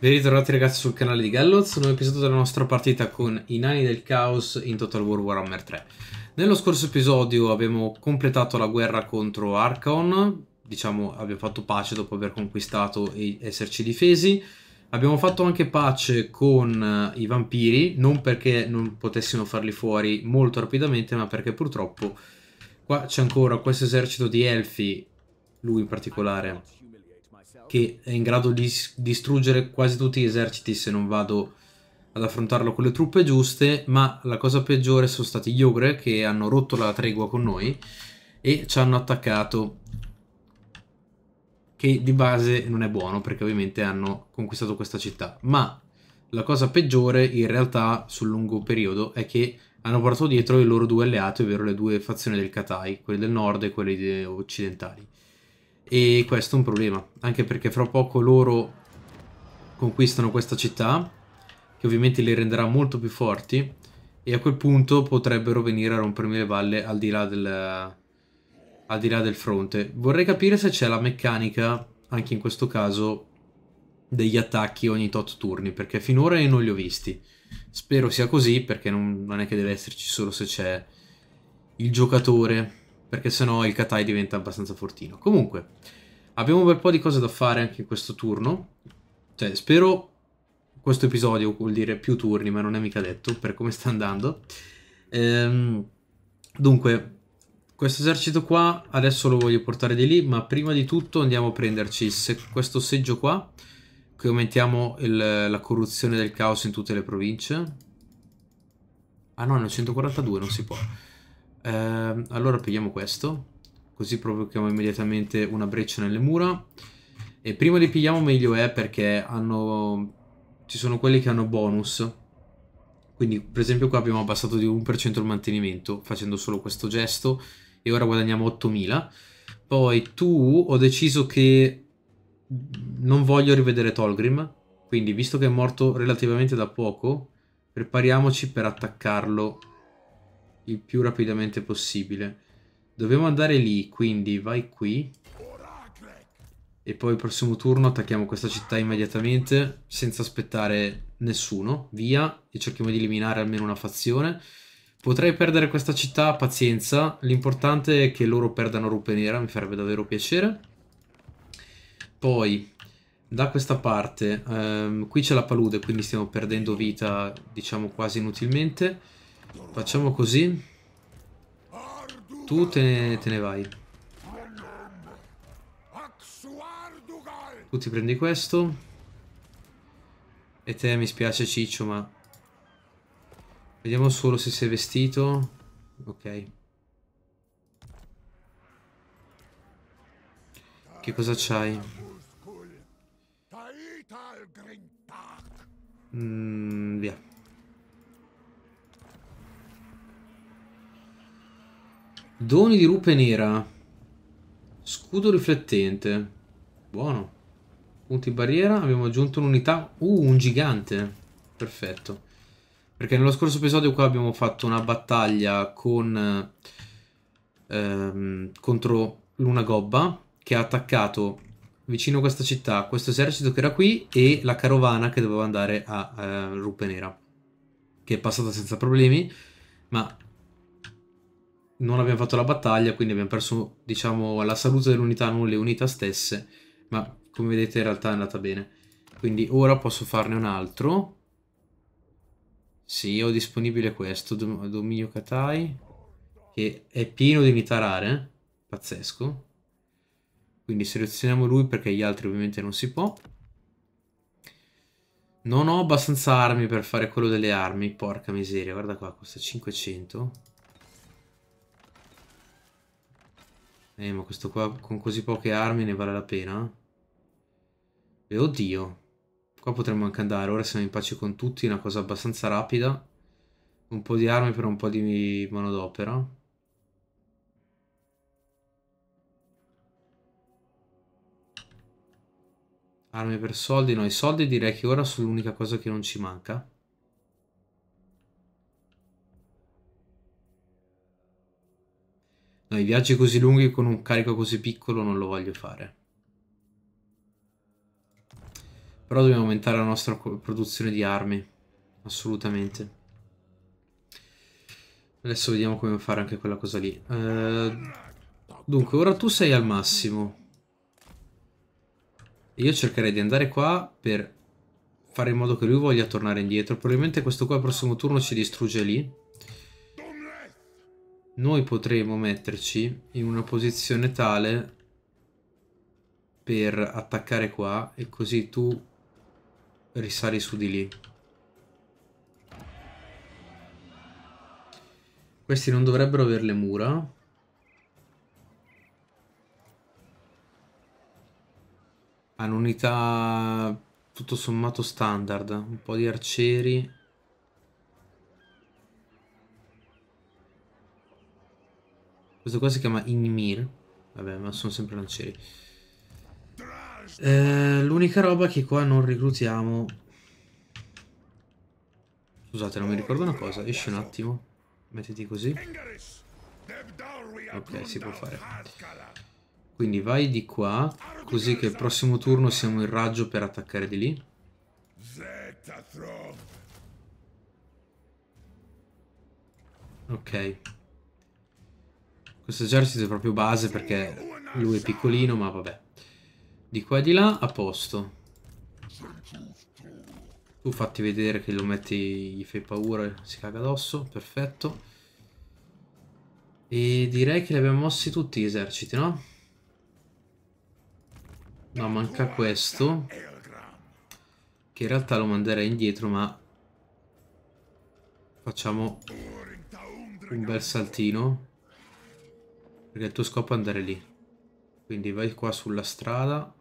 Ben ritrovati ragazzi sul canale di Galloz, nuovo episodio della nostra partita con i nani del caos in Total War Warhammer 3. Nello scorso episodio abbiamo completato la guerra contro Archon, diciamo abbiamo fatto pace dopo aver conquistato e esserci difesi. Abbiamo fatto anche pace con eh, i vampiri, non perché non potessimo farli fuori molto rapidamente, ma perché purtroppo qua c'è ancora questo esercito di elfi, lui in particolare che è in grado di distruggere quasi tutti gli eserciti se non vado ad affrontarlo con le truppe giuste, ma la cosa peggiore sono stati gli ogre che hanno rotto la tregua con noi e ci hanno attaccato, che di base non è buono perché ovviamente hanno conquistato questa città, ma la cosa peggiore in realtà sul lungo periodo è che hanno portato dietro i loro due alleati, ovvero le due fazioni del Katai, quelle del nord e quelle eh, occidentali. E questo è un problema, anche perché fra poco loro conquistano questa città, che ovviamente li renderà molto più forti, e a quel punto potrebbero venire a rompermi le balle al di là del, al di là del fronte. Vorrei capire se c'è la meccanica, anche in questo caso, degli attacchi ogni tot turni, perché finora non li ho visti. Spero sia così, perché non, non è che deve esserci solo se c'è il giocatore perché sennò il Katai diventa abbastanza fortino. Comunque, abbiamo un bel po' di cose da fare anche in questo turno. Cioè, spero questo episodio vuol dire più turni, ma non è mica detto per come sta andando. Ehm, dunque, questo esercito qua adesso lo voglio portare di lì, ma prima di tutto andiamo a prenderci se questo seggio qua, che aumentiamo il, la corruzione del caos in tutte le province. Ah no, nel 142 non si può. Eh, allora pigliamo questo. Così provochiamo immediatamente una breccia nelle mura. E prima li pigliamo meglio è perché hanno... Ci sono quelli che hanno bonus. Quindi per esempio qua abbiamo abbassato di 1% il mantenimento facendo solo questo gesto e ora guadagniamo 8000. Poi tu ho deciso che non voglio rivedere Tolgrim, quindi visto che è morto relativamente da poco, prepariamoci per attaccarlo il più rapidamente possibile. Dobbiamo andare lì, quindi vai qui. E poi il prossimo turno attacchiamo questa città immediatamente, senza aspettare nessuno. Via, e cerchiamo di eliminare almeno una fazione. Potrei perdere questa città, pazienza. L'importante è che loro perdano Rupe Nera, mi farebbe davvero piacere. Poi, da questa parte, ehm, qui c'è la palude, quindi stiamo perdendo vita, diciamo, quasi inutilmente. Facciamo così. Tu te ne, te ne vai. Tu ti prendi questo. E te mi spiace Ciccio, ma... Vediamo solo se sei vestito. Ok. Che cosa c'hai? Mm, via. Doni di rupe nera. Scudo riflettente. Buono. Punti barriera. Abbiamo aggiunto un'unità. Uh, un gigante. Perfetto. Perché nello scorso episodio qua abbiamo fatto una battaglia con... Ehm, contro l'una gobba che ha attaccato vicino a questa città questo esercito che era qui e la carovana che doveva andare a eh, Rupe Nera che è passata senza problemi ma non abbiamo fatto la battaglia, quindi abbiamo perso, diciamo, la salute dell'unità, non le unità stesse, ma come vedete in realtà è andata bene. Quindi ora posso farne un altro. Sì, ho disponibile questo, dominio Katai, che è pieno di unità rare, pazzesco. Quindi selezioniamo lui perché gli altri ovviamente non si può. Non ho abbastanza armi per fare quello delle armi, porca miseria, guarda qua, costa 500. Eh, ma questo qua con così poche armi ne vale la pena? E eh, oddio. Qua potremmo anche andare. Ora siamo in pace con tutti, una cosa abbastanza rapida. Un po' di armi per un po' di manodopera. Armi per soldi? No, i soldi direi che ora sono l'unica cosa che non ci manca. i viaggi così lunghi con un carico così piccolo non lo voglio fare. Però dobbiamo aumentare la nostra produzione di armi. Assolutamente. Adesso vediamo come fare anche quella cosa lì. Eh, dunque, ora tu sei al massimo. Io cercherei di andare qua per fare in modo che lui voglia tornare indietro. Probabilmente questo qua al prossimo turno ci distrugge lì noi potremo metterci in una posizione tale per attaccare qua e così tu risali su di lì. Questi non dovrebbero avere le mura. Hanno unità tutto sommato standard, un po' di arcieri. Questo qua si chiama Inmir. Vabbè, ma sono sempre lancieri. Eh, L'unica roba che qua non reclutiamo... Scusate, non mi ricordo una cosa. Esci un attimo. Mettiti così. Ok, si può fare. Quindi vai di qua, così che il prossimo turno siamo in raggio per attaccare di lì. Ok. Questo esercito è proprio base perché lui è piccolino, ma vabbè. Di qua e di là, a posto. Tu fatti vedere che lo metti, gli fai paura, e si caga addosso, perfetto. E direi che li abbiamo mossi tutti gli eserciti, no? Ma no, manca questo. Che in realtà lo manderei indietro, ma... Facciamo un bel saltino. Perché il tuo scopo è andare lì. Quindi vai qua sulla strada.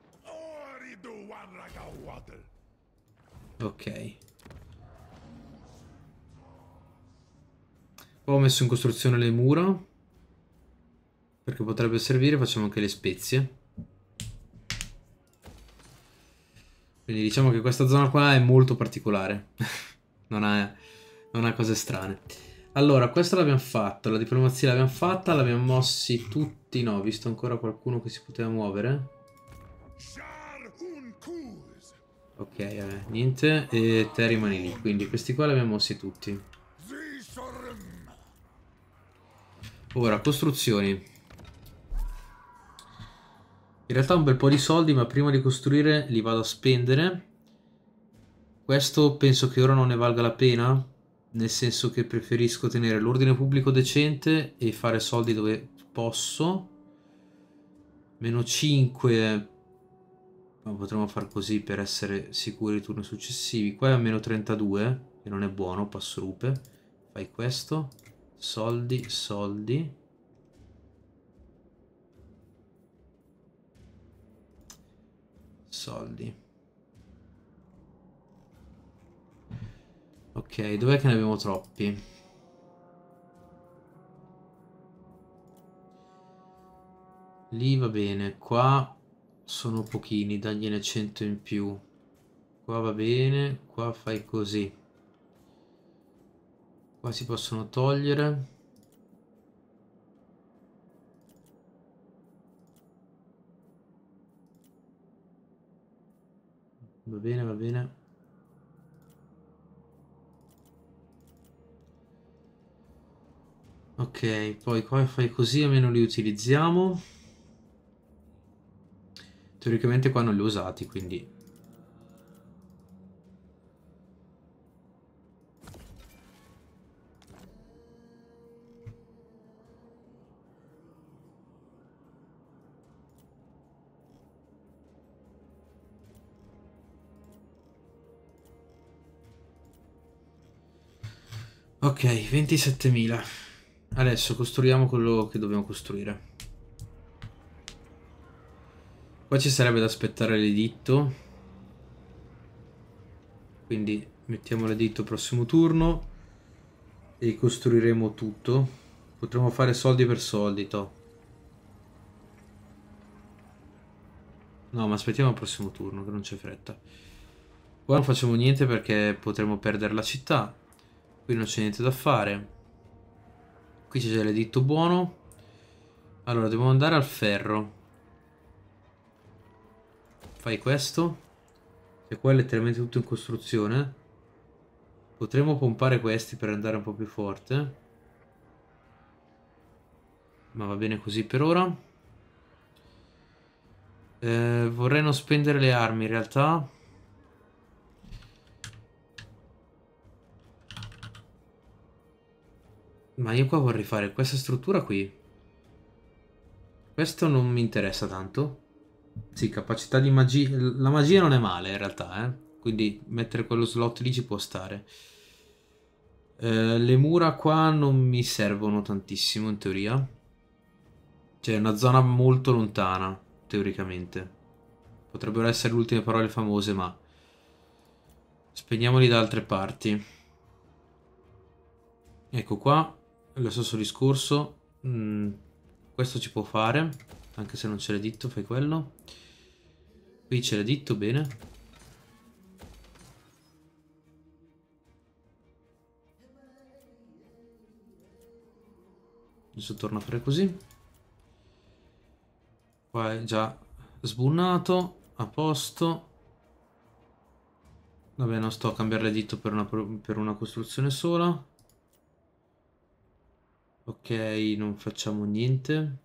Ok. Poi ho messo in costruzione le mura. Perché potrebbe servire, facciamo anche le spezie. Quindi diciamo che questa zona qua è molto particolare. non, ha, non ha cose strane. Allora, questa l'abbiamo fatta, la diplomazia l'abbiamo fatta, l'abbiamo mossi tutti, no, ho visto ancora qualcuno che si poteva muovere. Ok, eh, niente, e te rimani lì, quindi questi qua li abbiamo mossi tutti. Ora, costruzioni. In realtà un bel po' di soldi, ma prima di costruire li vado a spendere. Questo penso che ora non ne valga la pena nel senso che preferisco tenere l'ordine pubblico decente e fare soldi dove posso. Meno 5 ma potremmo far così per essere sicuri i turni successivi. Qua è a meno 32, che non è buono, passo rupe. Fai questo. Soldi, soldi. Soldi. Ok, dov'è che ne abbiamo troppi? Lì va bene, qua sono pochini, dagliene 100 in più. Qua va bene, qua fai così. Qua si possono togliere. Va bene, va bene. Ok, poi qua fai così almeno li utilizziamo. Teoricamente qua non li ho usati, quindi... Ok, 27.000. Adesso costruiamo quello che dobbiamo costruire. Qua ci sarebbe da aspettare l'editto. Quindi mettiamo l'editto prossimo turno e costruiremo tutto. Potremmo fare soldi per soldi, to. No, ma aspettiamo il prossimo turno, che non c'è fretta. Qua non facciamo niente perché potremmo perdere la città. Qui non c'è niente da fare. Qui c'è l'editto buono. Allora, dobbiamo andare al ferro. Fai questo. E qua è letteralmente tutto in costruzione. Potremmo pompare questi per andare un po' più forte. Ma va bene così per ora. Eh, vorrei non spendere le armi in realtà. Ma io qua vorrei fare questa struttura qui. Questo non mi interessa tanto. Sì, capacità di magia... La magia non è male in realtà, eh. Quindi mettere quello slot lì ci può stare. Eh, le mura qua non mi servono tantissimo in teoria. Cioè è una zona molto lontana, teoricamente. Potrebbero essere le ultime parole famose, ma... Spegniamoli da altre parti. Ecco qua lo stesso discorso. Mm, questo ci può fare, anche se non c'è l'editto, fai quello. Qui c'è l'editto, bene. Adesso torno a fare così. Qua è già sbunnato, a posto. Vabbè, non sto a cambiare l'editto per, per una costruzione sola. Ok, non facciamo niente.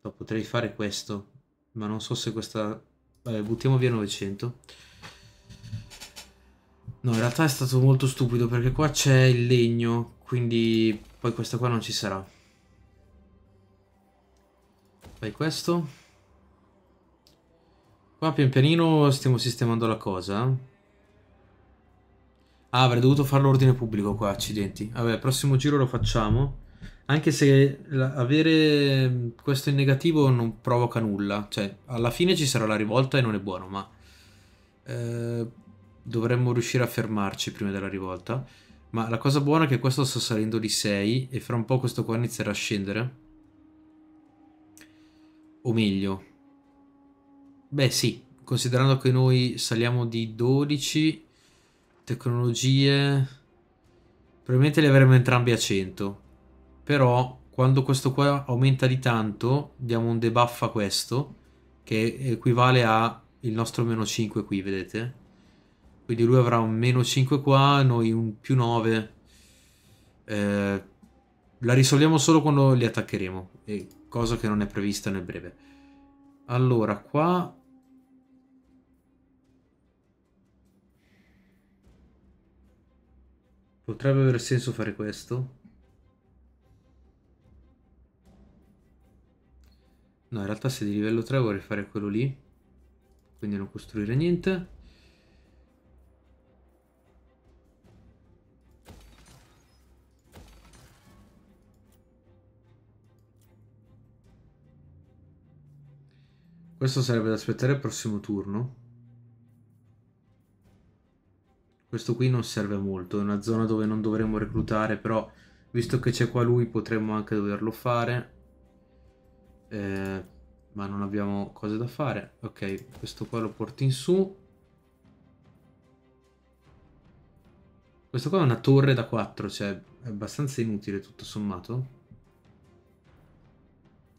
No, potrei fare questo, ma non so se questa... Vabbè, eh, buttiamo via 900. No, in realtà è stato molto stupido perché qua c'è il legno, quindi poi questa qua non ci sarà. Fai questo. Qua pian pianino stiamo sistemando la cosa. Ah, avrei dovuto fare l'ordine pubblico qua, accidenti. Vabbè, prossimo giro lo facciamo. Anche se avere mm, questo in negativo non provoca nulla, cioè alla fine ci sarà la rivolta e non è buono, ma eh, dovremmo riuscire a fermarci prima della rivolta. Ma la cosa buona è che questo sta salendo di 6 e fra un po' questo qua inizierà a scendere. O meglio, beh sì, considerando che noi saliamo di 12 tecnologie, probabilmente le avremo entrambi a 100 però quando questo qua aumenta di tanto diamo un debuff a questo che equivale a il nostro meno 5 qui vedete quindi lui avrà un meno 5 qua noi un più 9 eh, la risolviamo solo quando li attaccheremo cosa che non è prevista nel breve allora qua potrebbe avere senso fare questo No, in realtà se di livello 3 vorrei fare quello lì. Quindi non costruire niente. Questo sarebbe da aspettare il prossimo turno. Questo qui non serve molto, è una zona dove non dovremmo reclutare, però visto che c'è qua lui potremmo anche doverlo fare eh, ma non abbiamo cose da fare ok questo qua lo porto in su questo qua è una torre da 4 cioè è abbastanza inutile tutto sommato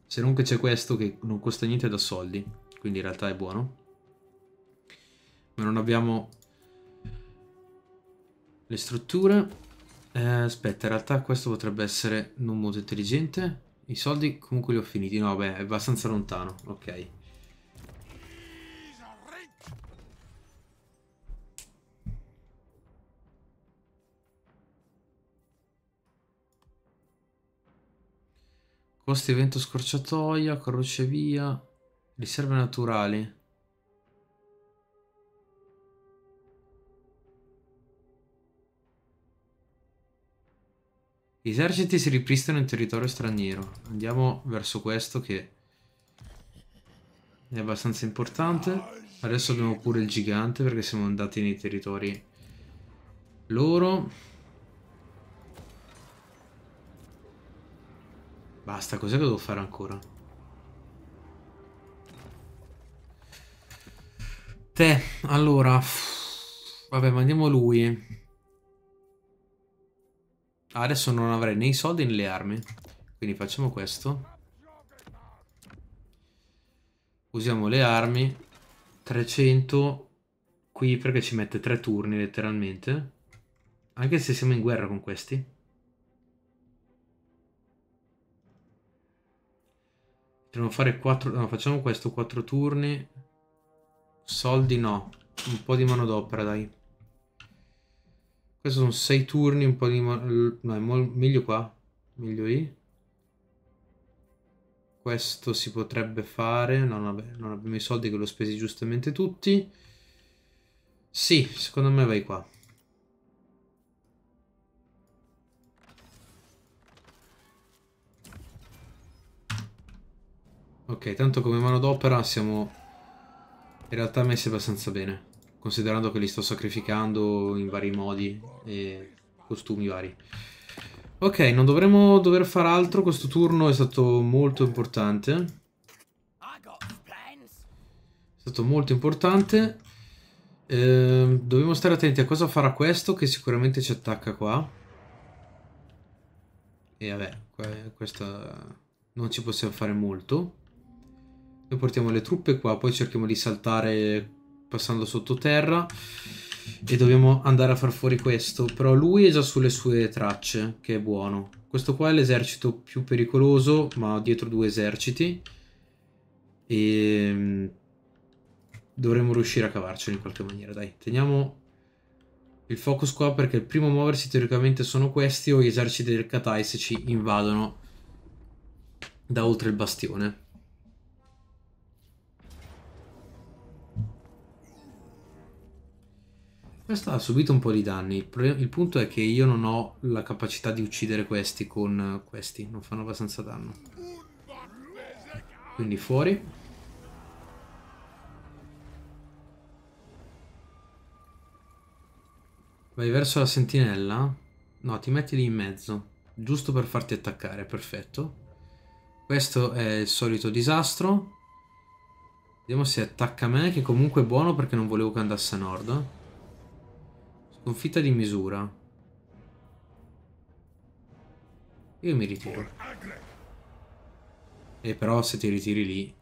se non che c'è questo che non costa niente da soldi quindi in realtà è buono ma non abbiamo le strutture eh, aspetta in realtà questo potrebbe essere non molto intelligente i soldi comunque li ho finiti. No, beh, è abbastanza lontano. Ok. Costi evento scorciatoia, crocevia, riserve naturali. Gli eserciti si ripristano in territorio straniero. Andiamo verso questo che è abbastanza importante. Adesso abbiamo pure il gigante perché siamo andati nei territori loro. Basta, cos'è che devo fare ancora? Te, allora... Vabbè, mandiamo lui. Adesso non avrei né i soldi né le armi. Quindi facciamo questo. Usiamo le armi. 300 qui perché ci mette tre turni letteralmente. Anche se siamo in guerra con questi. Dobbiamo fare quattro... No, facciamo questo, quattro turni. Soldi no. Un po' di manodopera, dai. Questo sono 6 turni, un po' di... No, è meglio qua. Meglio lì. Questo si potrebbe fare. No, vabbè, non abbiamo i soldi che l'ho spesi giustamente tutti. Sì, secondo me vai qua. Ok, tanto come manodopera siamo in realtà messi abbastanza bene considerando che li sto sacrificando in vari modi e costumi vari. Ok, non dovremmo dover fare altro, questo turno è stato molto importante. È stato molto importante. Eh, dobbiamo stare attenti a cosa farà questo che sicuramente ci attacca qua. E vabbè, questa non ci possiamo fare molto. Noi portiamo le truppe qua, poi cerchiamo di saltare passando sottoterra e dobbiamo andare a far fuori questo. Però lui è già sulle sue tracce, che è buono. Questo qua è l'esercito più pericoloso, ma dietro due eserciti. E ehm, dovremmo riuscire a cavarcelo in qualche maniera, dai. Teniamo il focus qua perché il primo a muoversi teoricamente sono questi o gli eserciti del Katai se ci invadono da oltre il bastione. Questo ha subito un po' di danni. Il, il, punto è che io non ho la capacità di uccidere questi con questi. Non fanno abbastanza danno. Quindi fuori. Vai verso la sentinella? No, ti metti lì in mezzo. Giusto per farti attaccare, perfetto. Questo è il solito disastro. Vediamo se attacca me, che comunque è buono perché non volevo che andasse a nord. Sconfitta di misura. Io mi ritiro. E però se ti ritiri lì...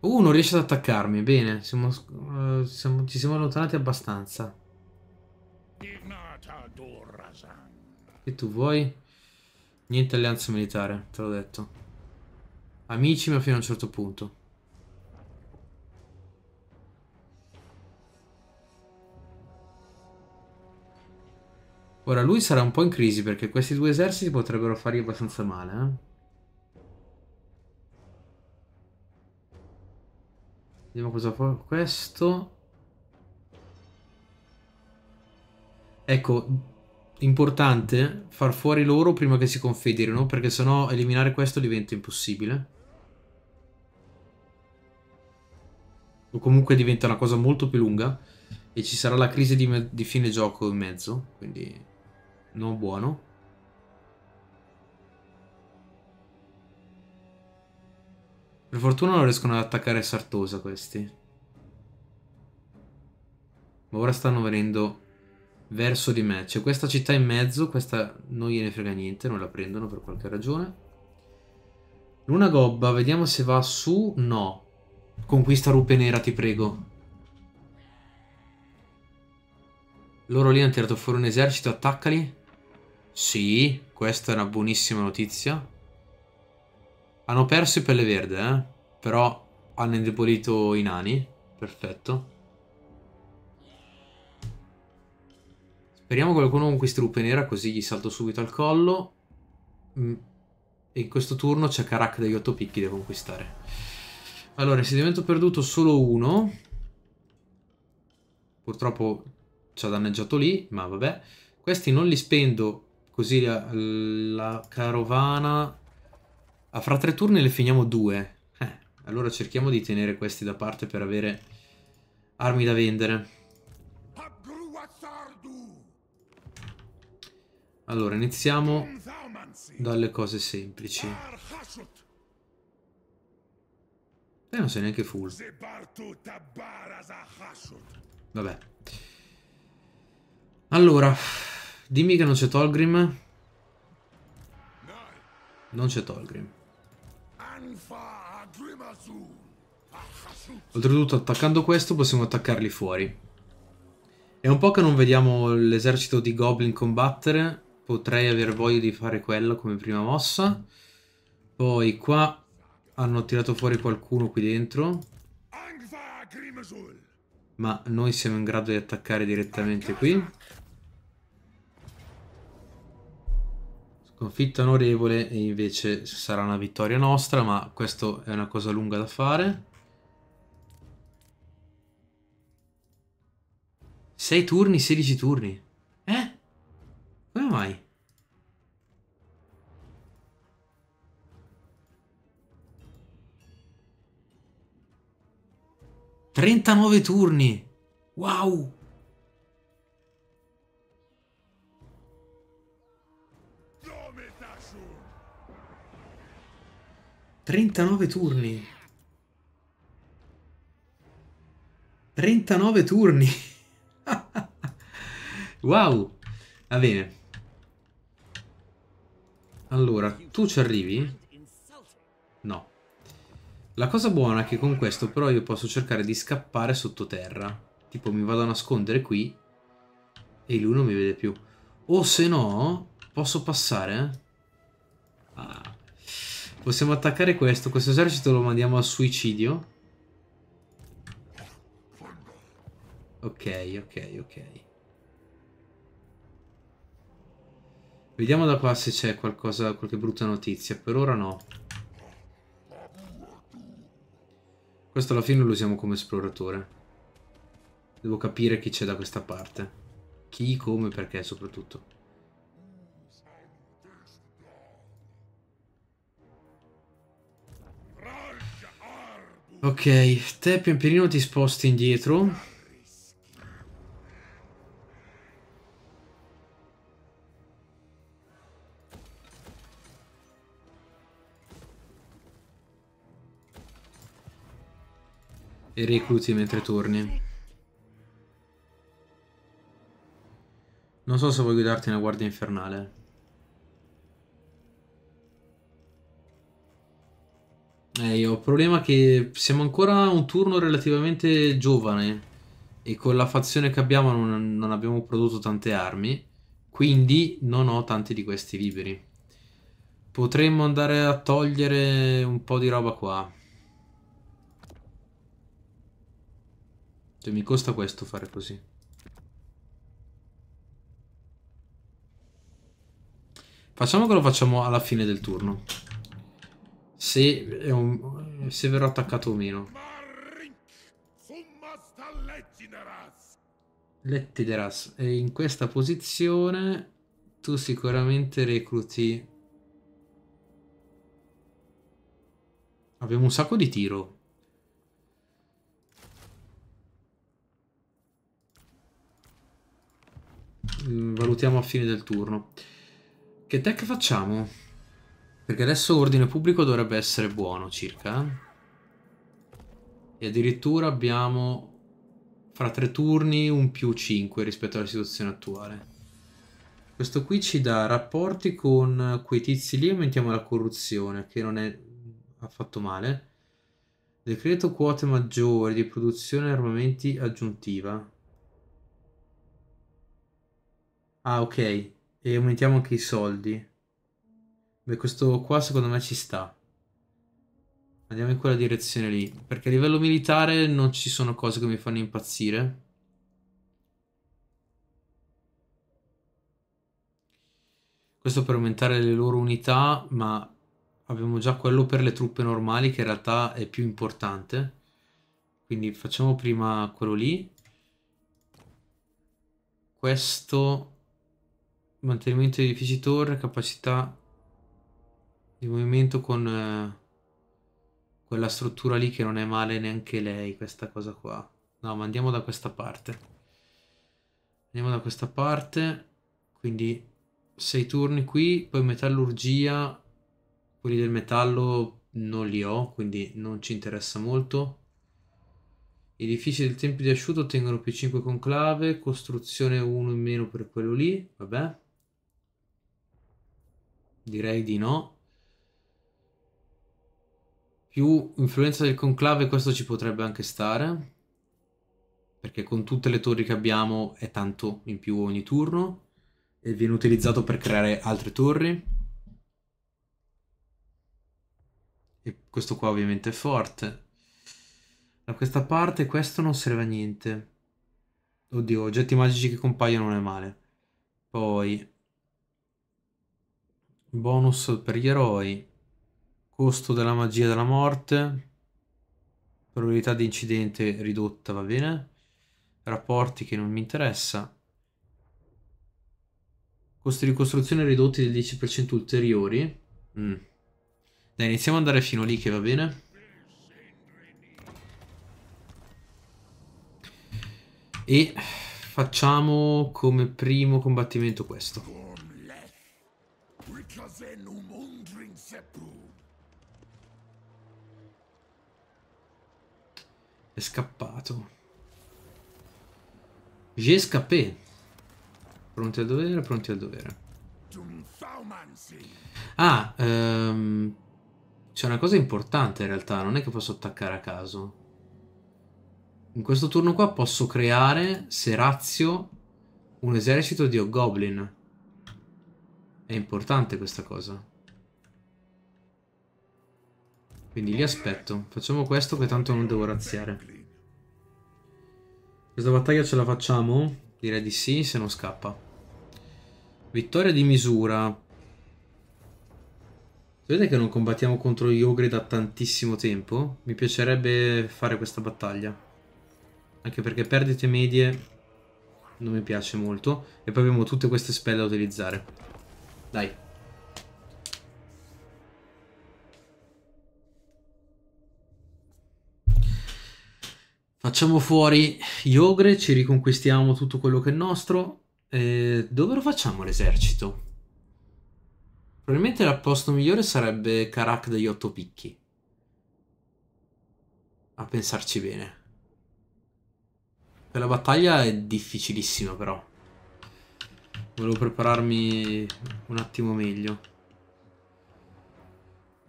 Uh, non riesce ad attaccarmi. Bene, siamo, uh, siamo, ci siamo allontanati abbastanza. Che tu vuoi? Niente alleanza militare, te l'ho detto. Amici ma fino a un certo punto. Ora lui sarà un po' in crisi perché questi due eserciti potrebbero fargli abbastanza male, eh? Vediamo cosa fa questo. Ecco, importante far fuori loro prima che si confederino, perché sennò eliminare questo diventa impossibile. O comunque diventa una cosa molto più lunga e ci sarà la crisi di, di fine gioco in mezzo, quindi non buono. Per fortuna non riescono ad attaccare Sartosa questi. Ma ora stanno venendo verso di me. C'è questa città in mezzo, questa non gliene frega niente, non la prendono per qualche ragione. Luna gobba, vediamo se va su. No. Conquista rupe nera, ti prego. Loro lì hanno tirato fuori un esercito, attaccali. Sì, questa è una buonissima notizia. Hanno perso i pelle verde, eh? Però hanno indebolito i nani. Perfetto. Speriamo che qualcuno conquisti Rupe Nera così gli salto subito al collo. Mm, e in questo turno c'è Karak degli otto picchi da conquistare. Allora, insediamento perduto solo uno. Purtroppo ci ha danneggiato lì, ma vabbè. Questi non li spendo Così la, la carovana... Ah, fra tre turni le finiamo due. Eh, allora cerchiamo di tenere questi da parte per avere armi da vendere. Allora, iniziamo dalle cose semplici. eh, non sei neanche full. Vabbè. Allora, Dimmi che non c'è Tolgrim. Non c'è Tolgrim. Oltretutto attaccando questo possiamo attaccarli fuori. È un po' che non vediamo l'esercito di Goblin combattere. Potrei aver voglia di fare quello come prima mossa. Poi qua hanno tirato fuori qualcuno qui dentro. Ma noi siamo in grado di attaccare direttamente qui. Confitta onorevole e invece sarà una vittoria nostra, ma questa è una cosa lunga da fare. Sei turni, 16 turni. Eh? Come mai? Trentanove turni! Wow! 39 turni. 39 turni. wow. Va bene. Allora, tu ci arrivi? No. La cosa buona è che con questo però io posso cercare di scappare sottoterra. Tipo mi vado a nascondere qui e lui non mi vede più. O se no, posso passare? Ah, Possiamo attaccare questo. Questo esercito lo mandiamo al suicidio. Ok, ok, ok. Vediamo da qua se c'è qualcosa, qualche brutta notizia. Per ora no. Questo alla fine lo usiamo come esploratore. Devo capire chi c'è da questa parte. Chi, come, perché soprattutto. Ok, te pian pianino ti sposti indietro. E recluti mentre torni. Non so se vuoi guidarti una guardia infernale. Eh, io ho il problema che siamo ancora un turno relativamente giovane e con la fazione che abbiamo non, non abbiamo prodotto tante armi, quindi non ho tanti di questi liberi. Potremmo andare a togliere un po' di roba qua. Cioè mi costa questo fare così. Facciamo che lo facciamo alla fine del turno se, è un, se verrò attaccato o meno. Lettideras. E in questa posizione tu sicuramente recluti... Abbiamo un sacco di tiro. Mm, valutiamo a fine del turno. Che tech facciamo? Perché adesso ordine pubblico dovrebbe essere buono circa. Eh. E addirittura abbiamo fra tre turni un più 5 rispetto alla situazione attuale. Questo qui ci dà rapporti con quei tizi lì, e aumentiamo la corruzione, che non è affatto male. Decreto quote maggiori di produzione armamenti aggiuntiva. Ah, ok. E aumentiamo anche i soldi. Beh, questo qua secondo me ci sta. Andiamo in quella direzione lì. Perché a livello militare non ci sono cose che mi fanno impazzire. Questo per aumentare le loro unità, ma abbiamo già quello per le truppe normali che in realtà è più importante. Quindi facciamo prima quello lì. Questo mantenimento di edifici torre, capacità di movimento con eh, quella struttura lì che non è male neanche lei, questa cosa qua. No, ma andiamo da questa parte. Andiamo da questa parte, quindi sei turni qui, poi metallurgia, quelli del metallo non li ho, quindi non ci interessa molto. Edifici del Tempio di Asciutto ottengono più 5 conclave, costruzione 1 in meno per quello lì, vabbè. Direi di no. Più influenza del conclave, questo ci potrebbe anche stare. Perché con tutte le torri che abbiamo è tanto in più ogni turno. E viene utilizzato per creare altre torri. E questo qua ovviamente è forte. Da questa parte questo non serve a niente. Oddio, oggetti magici che compaiono non è male. Poi... Bonus per gli eroi. Costo della magia della morte. Probabilità di incidente ridotta, va bene. Rapporti che non mi interessa. Costi di costruzione ridotti del 10% ulteriori. Mm. Dai, iniziamo ad andare fino lì che va bene. E facciamo come primo combattimento questo. È scappato. J'ai scappé. Pronti al dovere, pronti al dovere. Ah, um, c'è una cosa importante in realtà, non è che posso attaccare a caso. In questo turno qua posso creare, se razio, un esercito di Goblin. È importante questa cosa. Quindi li aspetto. Facciamo questo che tanto non devo razziare. Questa battaglia ce la facciamo? Direi di sì, se non scappa. Vittoria di misura. Vedete che non combattiamo contro gli ogri da tantissimo tempo? Mi piacerebbe fare questa battaglia. Anche perché perdite medie non mi piace molto. E poi abbiamo tutte queste spelle da utilizzare. Dai. Facciamo fuori Yogre, ci riconquistiamo tutto quello che è nostro. Eh, dove lo facciamo l'esercito? Probabilmente il posto migliore sarebbe Karak degli Otto Picchi. A pensarci bene. Quella battaglia è difficilissima però. Volevo prepararmi un attimo meglio.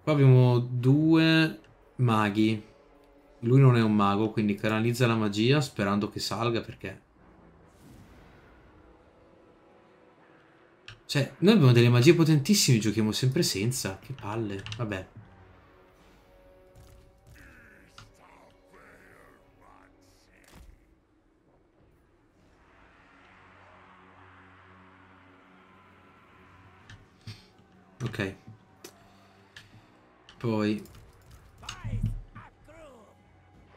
Qua abbiamo due maghi. Lui non è un mago, quindi canalizza la magia sperando che salga perché... Cioè, noi abbiamo delle magie potentissime, giochiamo sempre senza. Che palle. Vabbè. Ok. Poi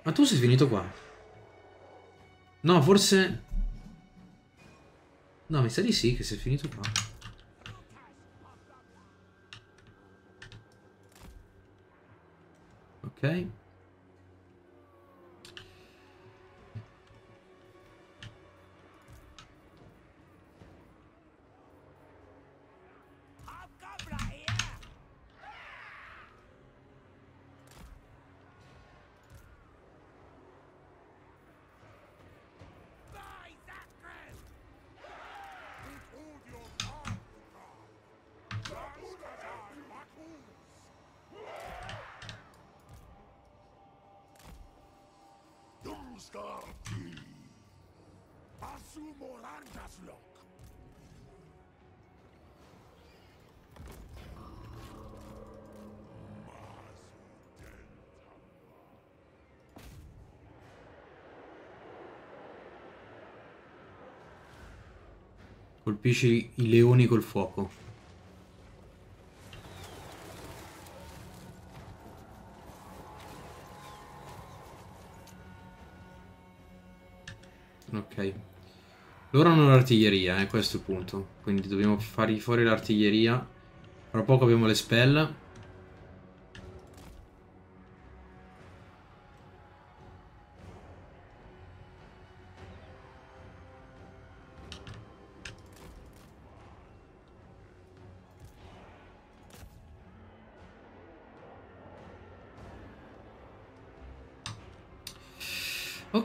ma tu sei finito qua? No, forse... No, mi sa di sì che sei finito qua. Ok. Colpisci i leoni col fuoco. Ok. Loro hanno l'artiglieria, eh, questo è il punto. Quindi dobbiamo fargli fuori l'artiglieria. Fra poco abbiamo le spell.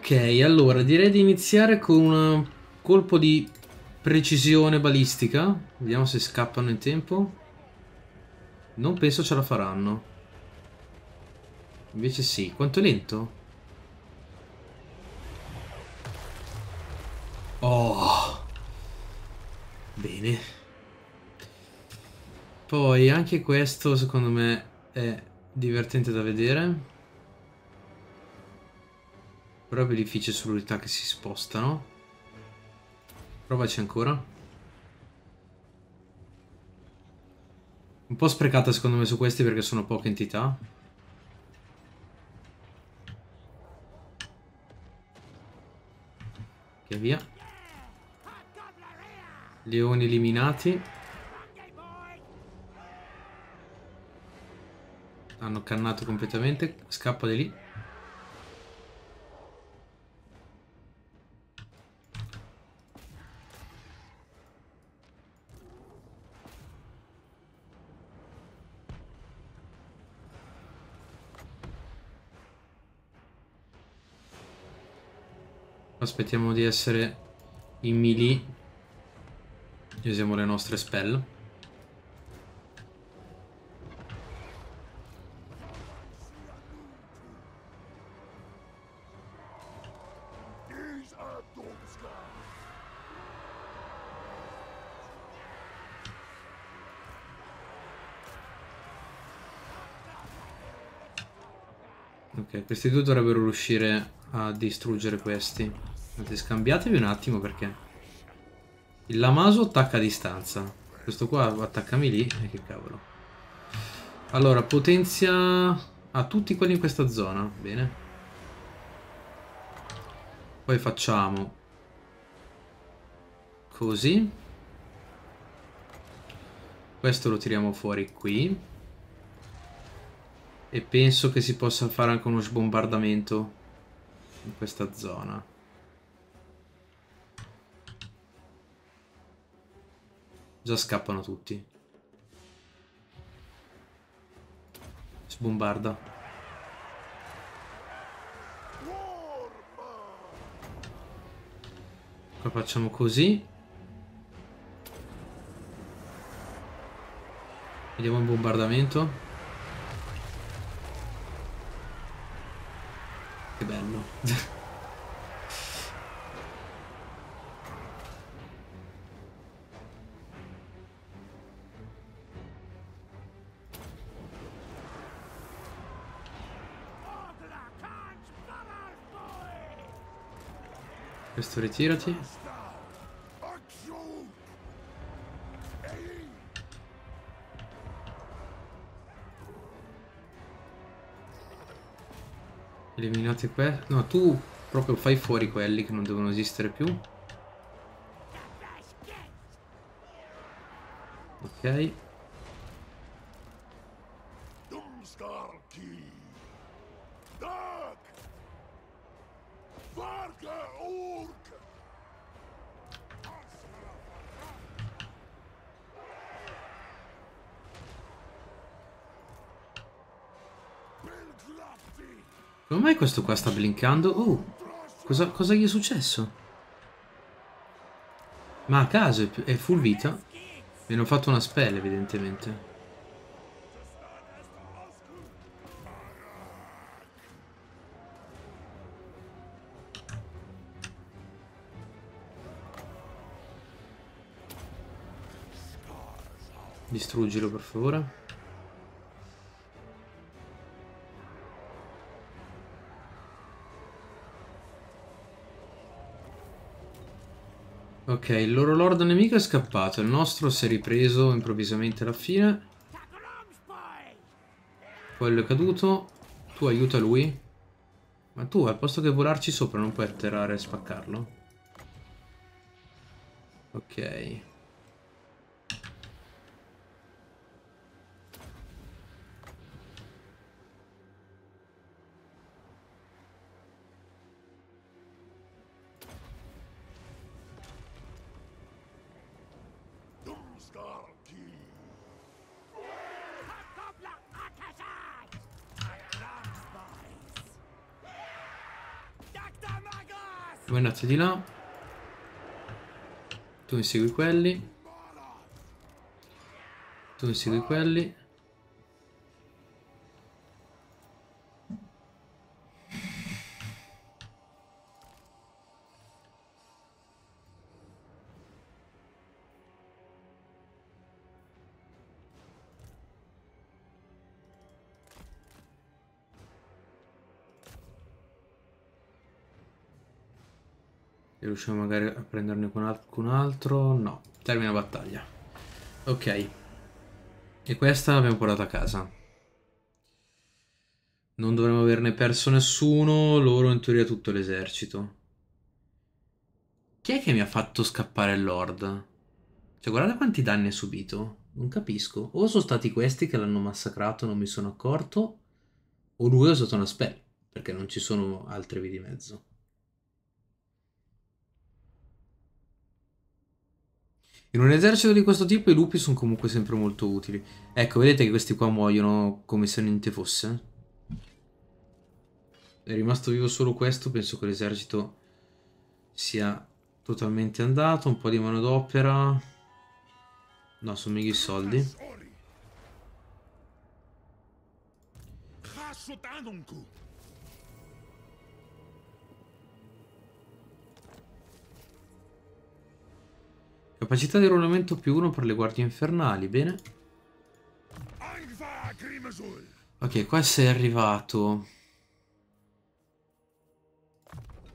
Ok, allora direi di iniziare con un colpo di precisione balistica. Vediamo se scappano in tempo. Non penso ce la faranno. Invece sì. Quanto è lento? Oh. Bene. Poi anche questo secondo me è divertente da vedere. Però è più difficile sull'unità che si spostano. Provaci ancora. Un po' sprecata secondo me su questi perché sono poche entità. Che via. Leoni eliminati. Hanno cannato completamente. Scappa di lì. aspettiamo di essere in melee e usiamo le nostre spell. Ok, questi due dovrebbero riuscire a distruggere questi. Anzi, scambiatevi un attimo perché... Il Lamaso attacca a distanza. Questo qua attaccami lì. eh, che cavolo. Allora, potenzia... a tutti quelli in questa zona. Bene. Poi facciamo... Così. Questo lo tiriamo fuori qui. E penso che si possa fare anche uno sbombardamento in questa zona. Già scappano tutti. Sbombarda. Qua facciamo così. Vediamo il bombardamento. Che bello. cazzo, ritirati. Eliminate quelli. No, tu proprio fai fuori quelli che non devono esistere più. Ok. Varga Urk! Come mai questo qua sta blinkando? Oh, cosa, cosa gli è successo? Ma a caso è full vita? Mi hanno fatto una spell evidentemente. Distruggilo per favore. Ok, il loro lord nemico è scappato, il nostro si è ripreso improvvisamente alla fine. Quello è caduto, tu aiuta lui. Ma tu al posto che volarci sopra non puoi atterrare e spaccarlo? Ok. piazzati di là. Tu insegui quelli. Tu insegui quelli. riusciamo magari a prenderne qualcun altro? No. Termina battaglia. Ok. E questa l'abbiamo portata a casa. Non dovremmo averne perso nessuno, loro in teoria tutto l'esercito. Chi è che mi ha fatto scappare il Lord? Cioè, guardate quanti danni ha subito. Non capisco. O sono stati questi che l'hanno massacrato non mi sono accorto, o lui ha usato una spell, perché non ci sono altre vie di mezzo. In un esercito di questo tipo i lupi sono comunque sempre molto utili. Ecco, vedete che questi qua muoiono come se niente fosse? È rimasto vivo solo questo, penso che l'esercito sia totalmente andato. Un po' di manodopera. No, sono mica i soldi. Capacità di rollamento più uno per le guardie infernali, bene. Ok, qua sei arrivato.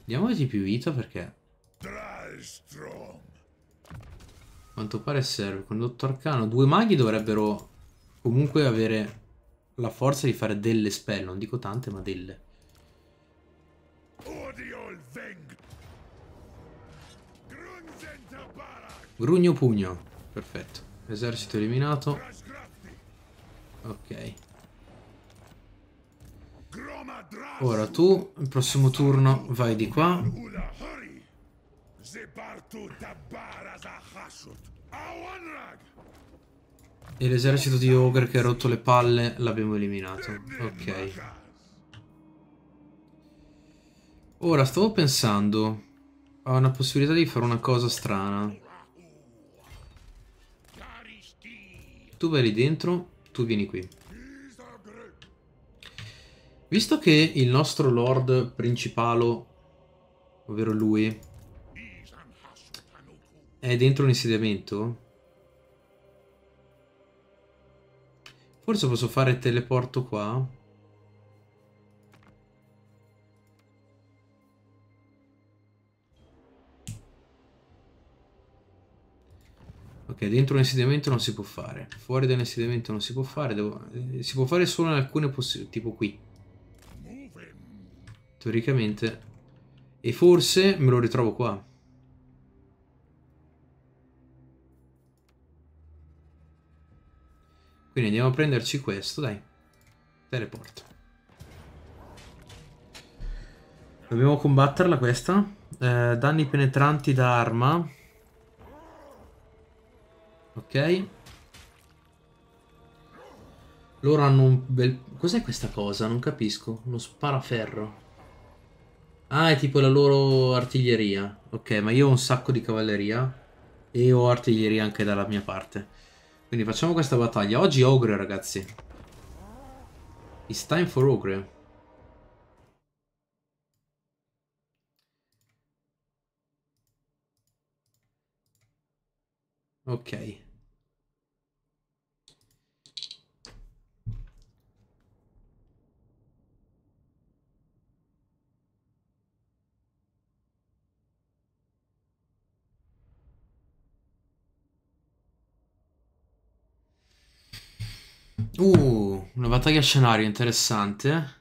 Diamoci più vita perché... Quanto pare serve. Condotto arcano. Due maghi dovrebbero comunque avere la forza di fare delle spell. Non dico tante, ma delle. Grugno pugno. Perfetto. Esercito eliminato. Ok. Ora tu, il prossimo turno, vai di qua. E l'esercito di Ogre che ha rotto le palle l'abbiamo eliminato. Ok. Ora, stavo pensando... Ho una possibilità di fare una cosa strana. Tu vai lì dentro, tu vieni qui. Visto che il nostro lord principale, ovvero lui, è dentro un insediamento, forse posso fare teleporto qua. Ok, dentro l'insediamento non si può fare, fuori dall'insediamento non si può fare, devo... Eh, si può fare solo in alcune posizioni, tipo qui. Teoricamente. E forse me lo ritrovo qua. Quindi andiamo a prenderci questo, dai. Teleport. Dobbiamo combatterla questa. Eh, danni penetranti da arma. Ok. Loro hanno un bel... Cos'è questa cosa? Non capisco. Uno sparaferro. Ah, è tipo la loro artiglieria. Ok, ma io ho un sacco di cavalleria. E ho artiglieria anche dalla mia parte. Quindi facciamo questa battaglia. Oggi ogre, ragazzi. It's time for ogre. Ok. Uh, una battaglia scenario interessante.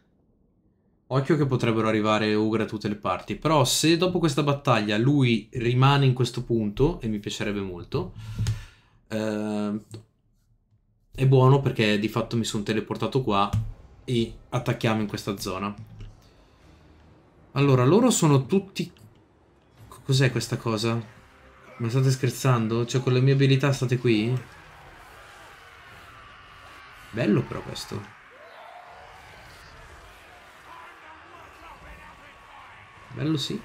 Occhio che potrebbero arrivare Ugra da tutte le parti, però se dopo questa battaglia lui rimane in questo punto, e mi piacerebbe molto, eh, è buono perché di fatto mi sono teleportato qua e attacchiamo in questa zona. Allora, loro sono tutti... Cos'è questa cosa? Ma state scherzando? Cioè con le mie abilità state qui? Bello però questo. Bello sì.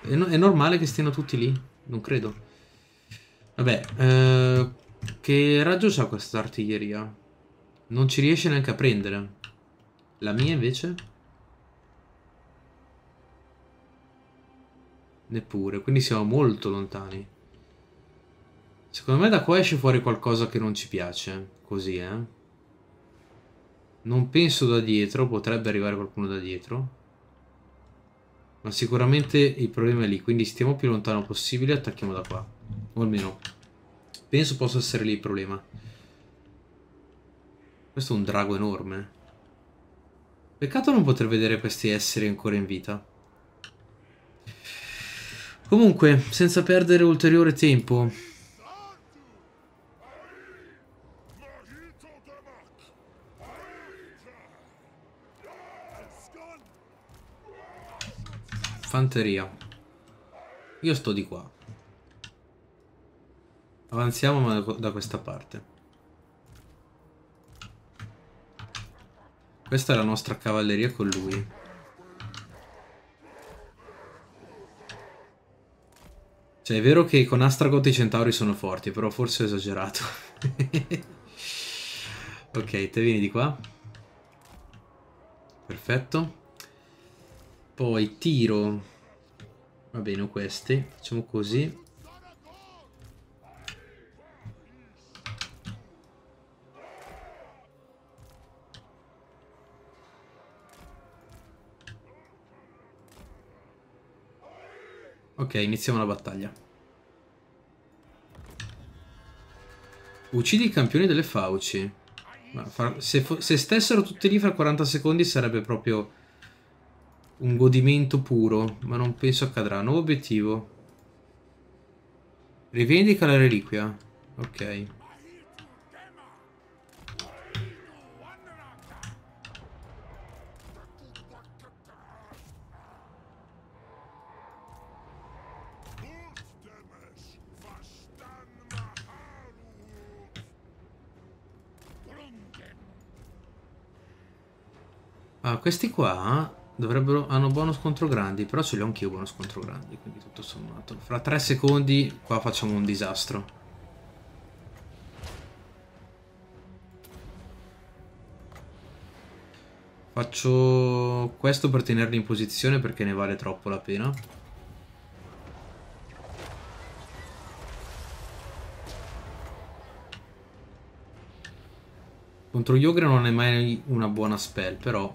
È, no è, normale che stiano tutti lì? Non credo. Vabbè, eh, che raggio c'ha questa artiglieria? Non ci riesce neanche a prendere. La mia invece? Neppure, quindi siamo molto lontani. Secondo me da qua esce fuori qualcosa che non ci piace. Così, eh. Non penso da dietro, potrebbe arrivare qualcuno da dietro. Ma sicuramente il problema è lì, quindi stiamo più lontano possibile e attacchiamo da qua. O almeno, penso possa essere lì il problema. Questo è un drago enorme. Peccato non poter vedere questi esseri ancora in vita. Comunque, senza perdere ulteriore tempo, infanteria. Io sto di qua. Avanziamo ma da questa parte. Questa è la nostra cavalleria con lui. Cioè è vero che con Astragoth i centauri sono forti, però forse ho esagerato. ok, te vieni di qua. Perfetto. Poi tiro. Va bene questi. Facciamo così. Ok, iniziamo la battaglia. Uccidi i campioni delle fauci. Se, se, stessero tutti lì fra 40 secondi sarebbe proprio un godimento puro, ma non penso accadrà. Nuovo obiettivo. Rivendica la reliquia. Ok. Ah, questi qua Dovrebbero, hanno bonus contro grandi, però ce li ho anch'io bonus contro grandi, quindi tutto sommato. Fra tre secondi qua facciamo un disastro. Faccio questo per tenerli in posizione perché ne vale troppo la pena. Contro Yogra non è mai una buona spell, però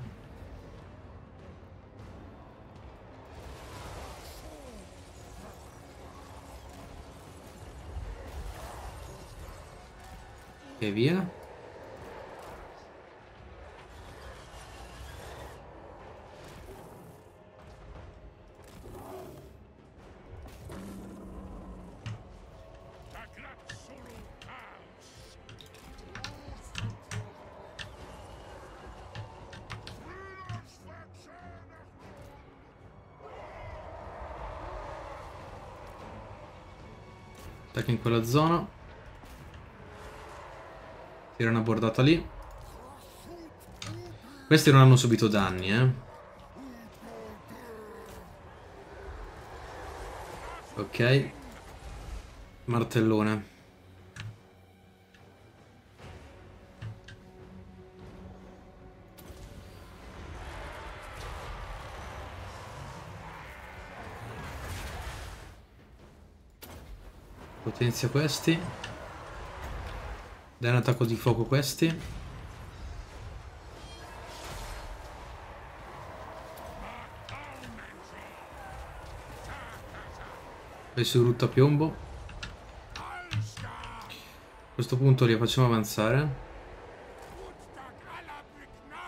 e via attacchi in quella zona Tira una bordata lì. Questi non hanno subito danni, eh. Ok. Martellone. Potenzia questi. Dai un attacco di fuoco questi. Adesso rutta piombo. A questo punto li facciamo avanzare.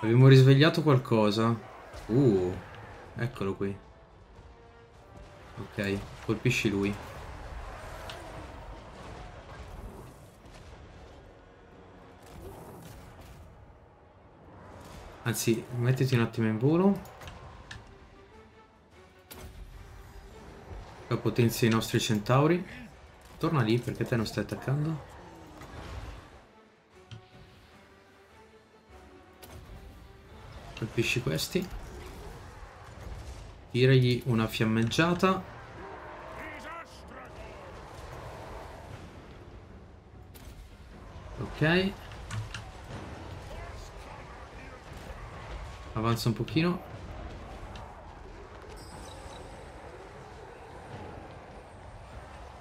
Abbiamo risvegliato qualcosa. Uh, eccolo qui. Ok, colpisci lui. Anzi, mettiti un attimo in volo. La potenza dei nostri centauri. Torna lì perché te non stai attaccando. Colpisci questi. Tiragli una fiammeggiata. Ok. Avanza un pochino.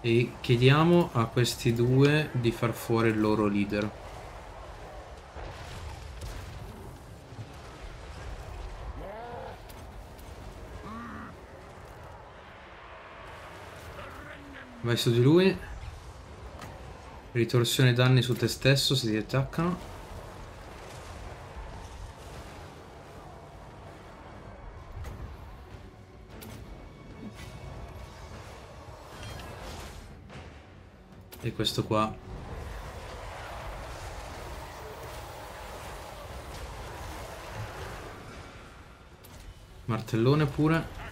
E chiediamo a questi due di far fuori il loro leader. Vai su di lui. Ritorsione danni su te stesso se ti attaccano. questo qua Martellone pure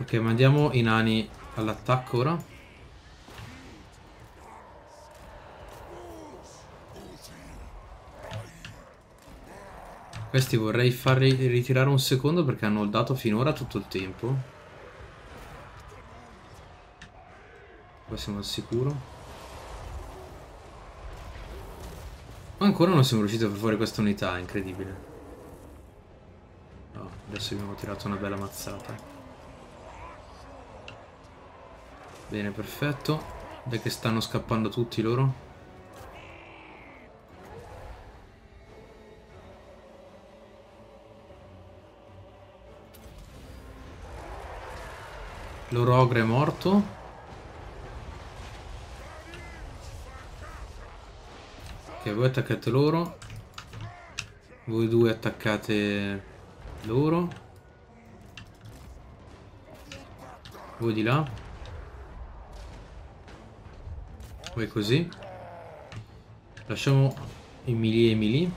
Ok mandiamo i nani all'attacco ora Questi vorrei farli ritirare un secondo perché hanno dato finora tutto il tempo. Qua siamo al sicuro. Ma ancora non siamo riusciti a far fuori questa unità, incredibile. Oh, adesso abbiamo tirato una bella mazzata. Bene, perfetto. Dai che stanno scappando tutti loro. Loro ogre è morto. Ok, voi attaccate loro. Voi due attaccate loro. Voi di là. Voi così. Lasciamo Emily Emily.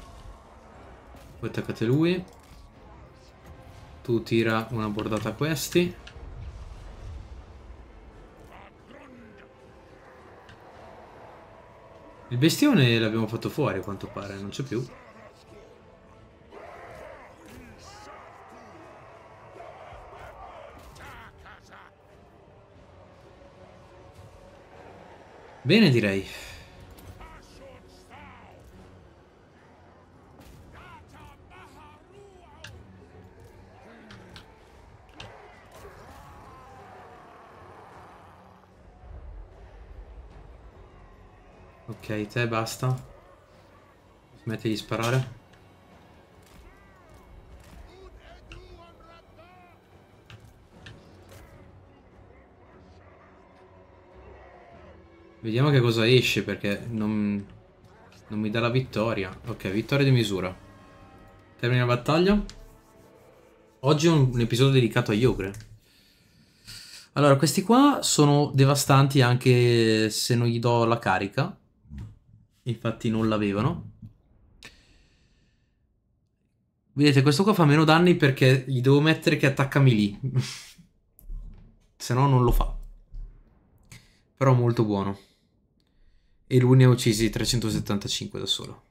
Voi attaccate lui. Tu tira una bordata a questi. Il bestione l'abbiamo fatto fuori a quanto pare, non c'è più. Bene direi. di te, basta. Smetti di sparare. Vediamo che cosa esce perché non, non mi dà la vittoria. Ok, vittoria di misura. Termina la battaglia. Oggi è un, un episodio dedicato a Yogre. Allora, questi qua sono devastanti anche se non gli do la carica. Infatti non l'avevano. Vedete, questo qua fa meno danni perché gli devo mettere che attaccami lì. Se no non lo fa. Però molto buono. E lui ne ha uccisi 375 da solo.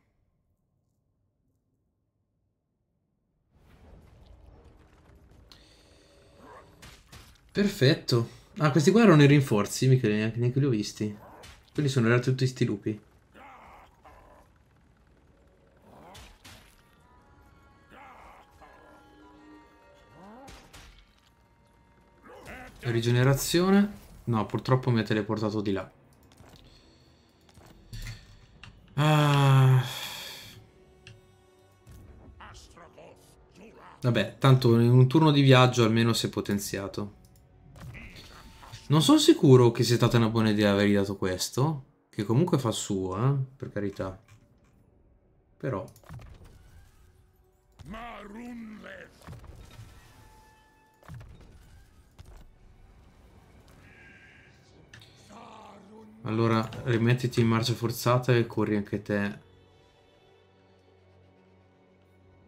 Perfetto. Ah, questi qua erano i rinforzi, mica neanche li ho visti. Quelli sono in realtà tutti sti lupi. Rigenerazione? No, purtroppo mi ha teleportato di là. Ah... Vabbè, tanto in un turno di viaggio almeno si è potenziato. Non sono sicuro che sia stata una buona idea avergli dato questo. Che comunque fa suo, eh, per carità. Però... Allora, rimettiti in marcia forzata e corri anche te.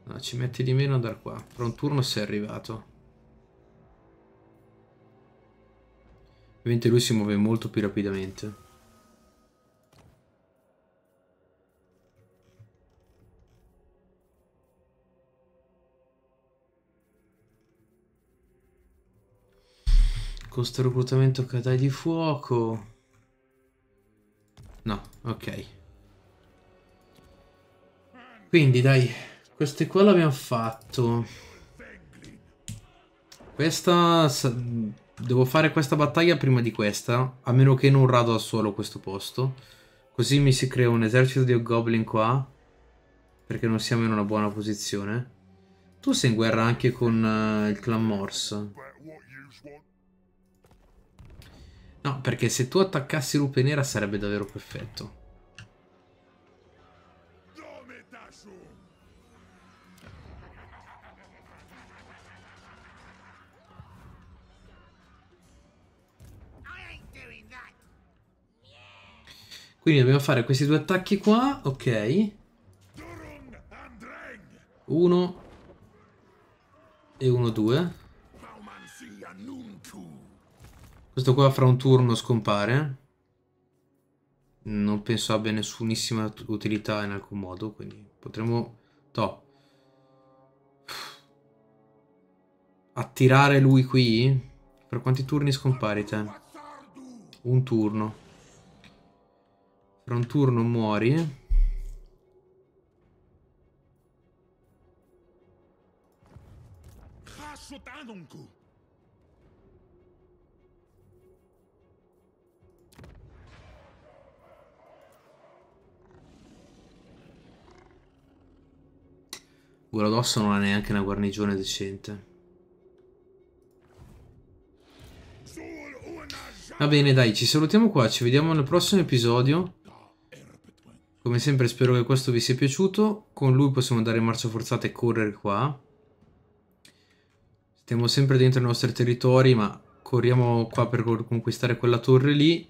No, ci metti di meno andare qua. Fra un turno sei arrivato. Ovviamente lui si muove molto più rapidamente. Costa reclutamento cadai di fuoco. No, ok. Quindi dai, queste qua le abbiamo fatto. Questa... Devo fare questa battaglia prima di questa, a meno che non rado al suolo questo posto. Così mi si crea un esercito di goblin qua, perché non siamo in una buona posizione. Tu sei in guerra anche con uh, il clan Morse. No, perché se tu attaccassi Lupe Nera sarebbe davvero perfetto. Quindi dobbiamo fare questi due attacchi qua, ok. Uno e uno due. Questo qua fra un turno scompare. Non penso abbia nessunissima utilità in alcun modo, quindi potremmo... No. Attirare lui qui? Per quanti turni scompari te? Un turno. Fra un turno muori. Hashotanonku! d'osso non ha neanche una guarnigione decente. Va bene, dai, ci salutiamo qua, ci vediamo nel prossimo episodio. Come sempre spero che questo vi sia piaciuto. Con lui possiamo andare in marcia forzata e correre qua. Stiamo sempre dentro i nostri territori, ma corriamo qua per conquistare quella torre lì.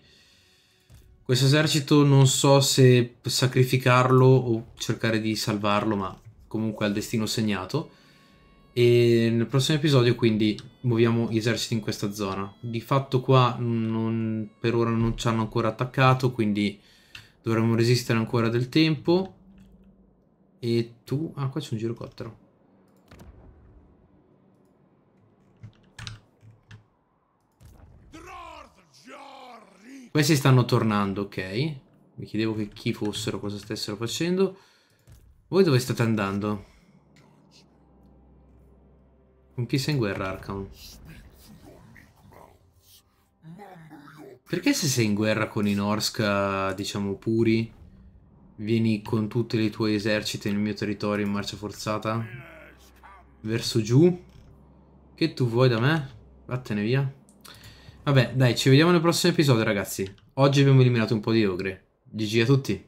Questo esercito non so se sacrificarlo o cercare di salvarlo, ma comunque al destino segnato. E nel prossimo episodio quindi muoviamo gli eserciti in questa zona. Di fatto qua non, per ora non ci hanno ancora attaccato, quindi dovremmo resistere ancora del tempo. E tu... Ah, qua c'è un girocottero. Questi stanno tornando, ok. Mi chiedevo che chi fossero, cosa stessero facendo. Voi dove state andando? Con chi sei in guerra, Arkham? Perché se sei in guerra con i Norska, diciamo puri, vieni con tutti i tuoi eserciti nel mio territorio in marcia forzata? Verso giù? Che tu vuoi da me? Vattene via. Vabbè, dai, ci vediamo nel prossimo episodio, ragazzi. Oggi abbiamo eliminato un po' di ogre. GG a tutti.